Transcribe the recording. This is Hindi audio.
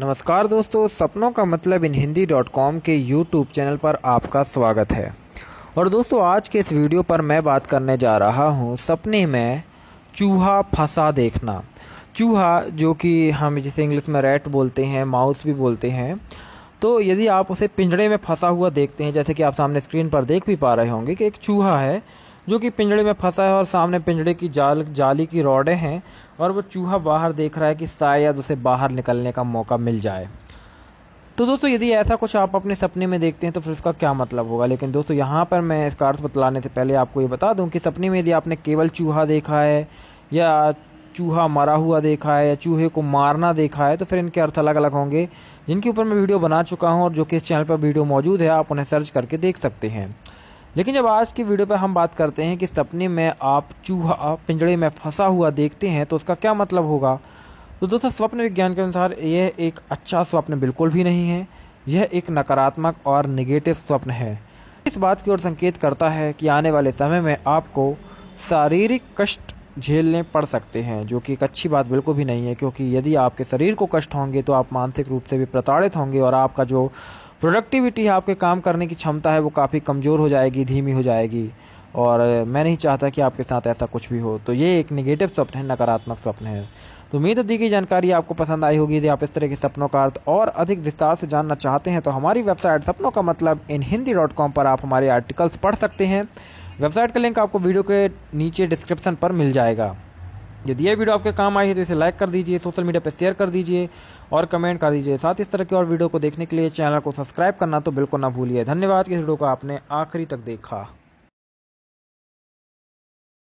नमस्कार दोस्तों सपनों का मतलब इन हिंदी डॉट कॉम के यूट्यूब चैनल पर आपका स्वागत है और दोस्तों आज के इस वीडियो पर मैं बात करने जा रहा हूँ सपने में चूहा फंसा देखना चूहा जो कि हम जिसे इंग्लिश में रैट बोलते हैं माउस भी बोलते हैं तो यदि आप उसे पिंजड़े में फंसा हुआ देखते हैं जैसे कि आप सामने स्क्रीन पर देख भी पा रहे होंगे कि एक चूहा है जो कि पिंजड़े में फंसा है और सामने पिंजड़े की जाल जाली की रॉडें हैं और वो चूहा बाहर देख रहा है कि शायद उसे बाहर निकलने का मौका मिल जाए तो दोस्तों यदि ऐसा कुछ आप अपने सपने में देखते हैं तो फिर उसका क्या मतलब होगा लेकिन दोस्तों यहाँ पर मैं इसका अर्थ बतलाने से पहले आपको ये बता दूँ कि सपने में यदि आपने केवल चूहा देखा है या चूहा मरा हुआ देखा है या चूहे को मारना देखा है तो फिर इनके अर्थ अलग अलग होंगे जिनके ऊपर मैं वीडियो बना चुका हूँ और जो कि इस चैनल पर वीडियो मौजूद है आप उन्हें सर्च करके देख सकते हैं लेकिन जब आज की वीडियो पर हम बात करते हैं कि सपने में आप चूहा पिंजड़े में फंसा हुआ देखते हैं तो उसका क्या मतलब होगा तो दोस्तों स्वप्न विज्ञान के अनुसार यह एक अच्छा स्वप्न बिल्कुल भी नहीं है यह एक नकारात्मक और निगेटिव स्वप्न है इस बात की ओर संकेत करता है कि आने वाले समय में आपको शारीरिक कष्ट झेलने पड़ सकते हैं जो कि एक अच्छी बात बिल्कुल भी नहीं है क्योंकि यदि आपके शरीर को कष्ट होंगे तो आप मानसिक रूप से भी प्रताड़ित होंगे और आपका जो प्रोडक्टिविटी है आपके काम करने की क्षमता है वो काफ़ी कमज़ोर हो जाएगी धीमी हो जाएगी और मैं नहीं चाहता कि आपके साथ ऐसा कुछ भी हो तो ये एक नेगेटिव स्वप्न है नकारात्मक स्वप्न है तो उम्मीद दी गई जानकारी आपको पसंद आई होगी यदि आप इस तरह के सपनों का अर्थ और अधिक विस्तार से जानना चाहते हैं तो हमारी वेबसाइट सपनों का मतलब इन हिंदी डॉट कॉम पर आप हमारे आर्टिकल्स पढ़ सकते हैं वेबसाइट का लिंक आपको वीडियो के नीचे डिस्क्रिप्शन पर मिल जाएगा यदि ये वीडियो आपके काम आई है तो इसे लाइक कर दीजिए सोशल मीडिया पर शेयर कर दीजिए और कमेंट कर दीजिए साथ इस तरह की और वीडियो को देखने के लिए चैनल को सब्सक्राइब करना तो बिल्कुल ना भूलिए धन्यवाद कि इस वीडियो को आपने आखिरी तक देखा